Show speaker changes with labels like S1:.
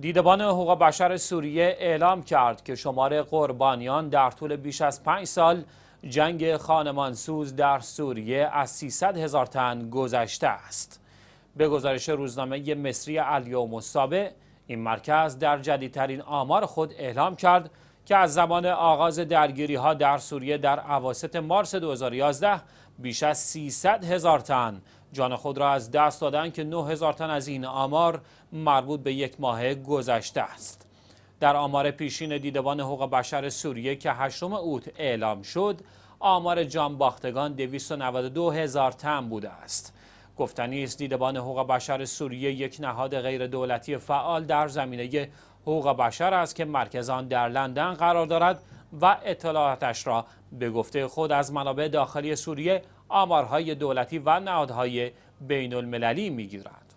S1: دیدبان حقوق بشر سوریه اعلام کرد که شمار قربانیان در طول بیش از پنج سال جنگ خانمانسوز در سوریه از 300 هزار تن گذشته است. به گزارش روزنامه مصری الیوم السابع این مرکز در جدیدترین آمار خود اعلام کرد که از زمان آغاز درگیری ها در سوریه در عواست مارس 2011 بیش از 300 هزار تن جان خود را از دست دادند که هزار تن از این آمار مربوط به یک ماه گذشته است. در آمار پیشین دیدبان حقوق بشر سوریه که هشتم اوت اعلام شد، آمار جان باختگان 292 هزار تن بوده است. گفتنی است دیدبان حقوق بشر سوریه یک نهاد غیر دولتی فعال در زمینه حقوق بشر است که مرکز آن در لندن قرار دارد و اطلاعاتش را به گفته خود از منابع داخلی سوریه آمارهای دولتی و نهادهای بین المللی گیرند.